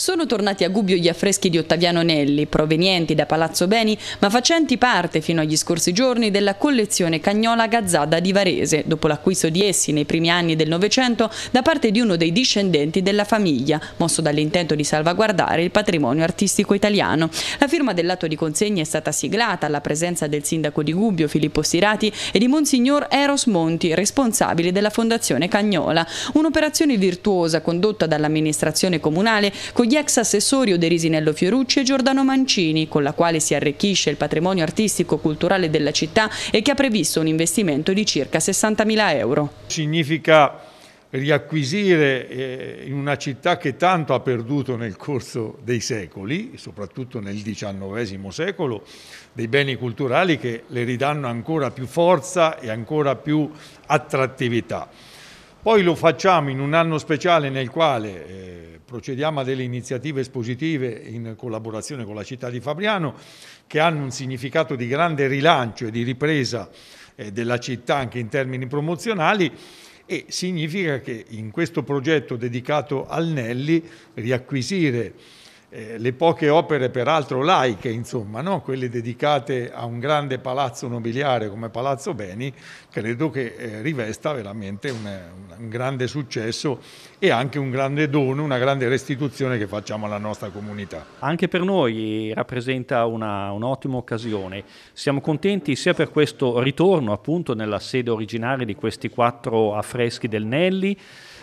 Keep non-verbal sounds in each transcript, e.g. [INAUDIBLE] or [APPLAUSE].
Sono tornati a Gubbio gli affreschi di Ottaviano Nelli, provenienti da Palazzo Beni, ma facenti parte fino agli scorsi giorni della collezione Cagnola Gazzada di Varese, dopo l'acquisto di essi nei primi anni del Novecento da parte di uno dei discendenti della famiglia, mosso dall'intento di salvaguardare il patrimonio artistico italiano. La firma dell'atto di consegna è stata siglata alla presenza del sindaco di Gubbio, Filippo Sirati, e di Monsignor Eros Monti, responsabile della Fondazione Cagnola. Un'operazione virtuosa condotta dall'amministrazione comunale con gli gli ex assessori Oderisinello Fiorucci e Giordano Mancini, con la quale si arricchisce il patrimonio artistico-culturale della città e che ha previsto un investimento di circa 60.000 euro. Significa riacquisire eh, in una città che tanto ha perduto nel corso dei secoli, soprattutto nel XIX secolo, dei beni culturali che le ridanno ancora più forza e ancora più attrattività. Poi lo facciamo in un anno speciale nel quale eh, procediamo a delle iniziative espositive in collaborazione con la città di Fabriano che hanno un significato di grande rilancio e di ripresa eh, della città anche in termini promozionali e significa che in questo progetto dedicato al Nelli riacquisire eh, le poche opere peraltro laiche, insomma, no? quelle dedicate a un grande palazzo nobiliare come Palazzo Beni, credo che eh, rivesta veramente un, un, grande successo e anche un grande dono, una grande restituzione che facciamo alla nostra comunità. Anche per noi rappresenta una, un'ottima occasione. Siamo contenti sia per questo ritorno appunto nella sede originaria di questi quattro affreschi del Nelli,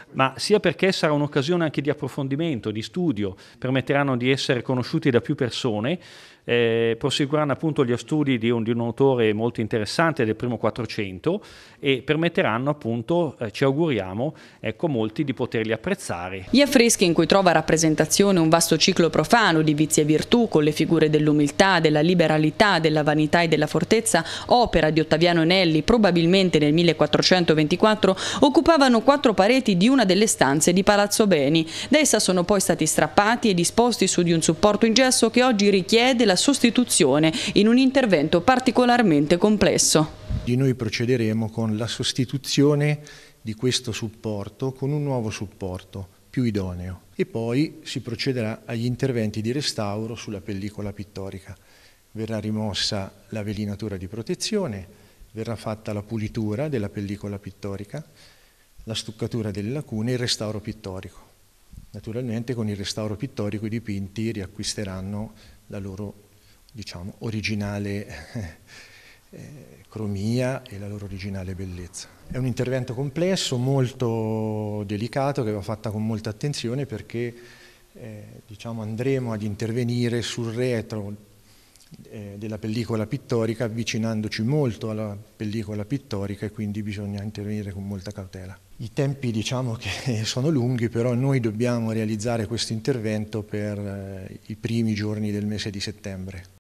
ma sia perché sarà un'occasione anche di approfondimento, di studio, permetteranno di essere conosciuti da più persone, eh, proseguiranno appunto gli studi di un, di un, autore molto interessante del primo 400 e permetteranno appunto, eh, ci auguriamo, ecco, molti di poterli apprezzare. Gli affreschi in cui trova rappresentazione un vasto ciclo profano di vizi e virtù con le figure dell'umiltà, della liberalità, della vanità e della fortezza, opera di Ottaviano Enelli, probabilmente nel 1424, occupavano quattro pareti di una delle stanze di Palazzo Beni. Da essa sono poi stati strappati e disposti su di un supporto in gesso che oggi richiede la sostituzione in un intervento particolarmente complesso. Di Noi procederemo con la sostituzione di questo supporto con un nuovo supporto più idoneo e poi si procederà agli interventi di restauro sulla pellicola pittorica. Verrà rimossa la velinatura di protezione, verrà fatta la pulitura della pellicola pittorica, la stuccatura delle lacune e il restauro pittorico. Naturalmente con il restauro pittorico i dipinti riacquisteranno la loro diciamo, originale [LAUGHS] eh, cromia e la loro originale bellezza. È un intervento complesso, molto delicato, che va fatta con molta attenzione perché eh, diciamo, andremo ad intervenire sul retro eh, della pellicola pittorica avvicinandoci molto alla pellicola pittorica e quindi bisogna intervenire con molta cautela. I tempi diciamo che [LAUGHS] sono lunghi, però noi dobbiamo realizzare questo intervento per eh, i primi giorni del mese di settembre.